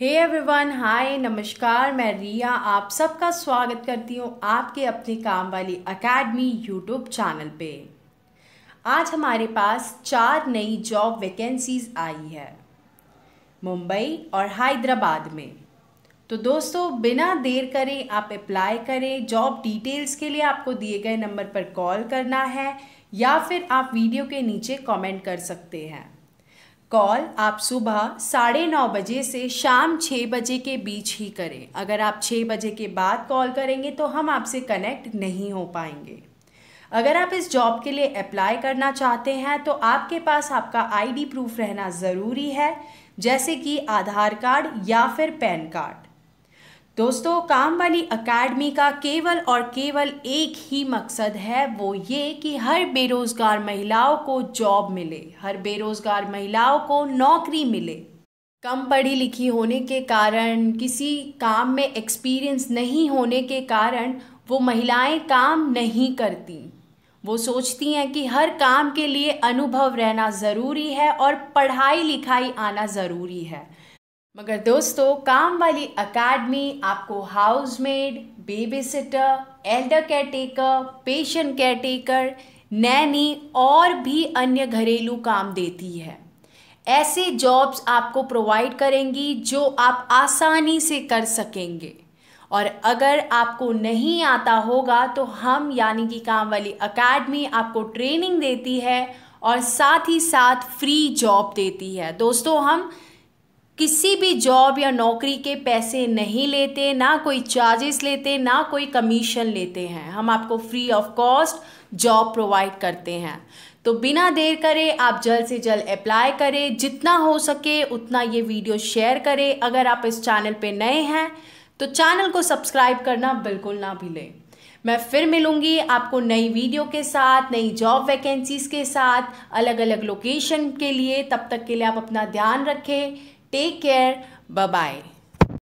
hey everyone hi नमस्कार मैं रिया आप सबका स्वागत करती हूँ आपके अपने काम वाली अकेडमी यूट्यूब चैनल पे आज हमारे पास चार नई जॉब वैकेंसीज आई है मुंबई और हैदराबाद में तो दोस्तों बिना देर करें आप अप्लाई करें जॉब डिटेल्स के लिए आपको दिए गए नंबर पर कॉल करना है या फिर आप वीडियो के नीचे कमेंट कर सकते हैं कॉल आप सुबह साढ़े नौ बजे से शाम छः बजे के बीच ही करें अगर आप छः बजे के बाद कॉल करेंगे तो हम आपसे कनेक्ट नहीं हो पाएंगे अगर आप इस जॉब के लिए अप्लाई करना चाहते हैं तो आपके पास आपका आईडी प्रूफ रहना ज़रूरी है जैसे कि आधार कार्ड या फिर पैन कार्ड दोस्तों काम वाली अकेडमी का केवल और केवल एक ही मकसद है वो ये कि हर बेरोज़गार महिलाओं को जॉब मिले हर बेरोज़गार महिलाओं को नौकरी मिले कम पढ़ी लिखी होने के कारण किसी काम में एक्सपीरियंस नहीं होने के कारण वो महिलाएं काम नहीं करती वो सोचती हैं कि हर काम के लिए अनुभव रहना ज़रूरी है और पढ़ाई लिखाई आना ज़रूरी है मगर दोस्तों काम वाली अकेडमी आपको housemaid babysitter elder caretaker patient caretaker nanny और भी अन्य घरेलू काम देती है ऐसे जॉब्स आपको प्रोवाइड करेंगी जो आप आसानी से कर सकेंगे और अगर आपको नहीं आता होगा तो हम यानी कि काम वाली अकेडमी आपको ट्रेनिंग देती है और साथ ही साथ फ्री जॉब देती है दोस्तों हम किसी भी जॉब या नौकरी के पैसे नहीं लेते ना कोई चार्जेस लेते ना कोई कमीशन लेते हैं हम आपको free of cost job provide करते हैं तो बिना देर करे आप जल्द से जल्द अप्लाई करें जितना हो सके उतना ये वीडियो शेयर करें अगर आप इस चैनल पे नए हैं तो चैनल को सब्सक्राइब करना बिल्कुल ना भूलें मैं फिर मिलूंगी आपको नई वीडियो के साथ नई जॉब वैकेंसीज़ के साथ अलग अलग लोकेशन के लिए तब तक के लिए आप अपना ध्यान रखें टेक केयर बाय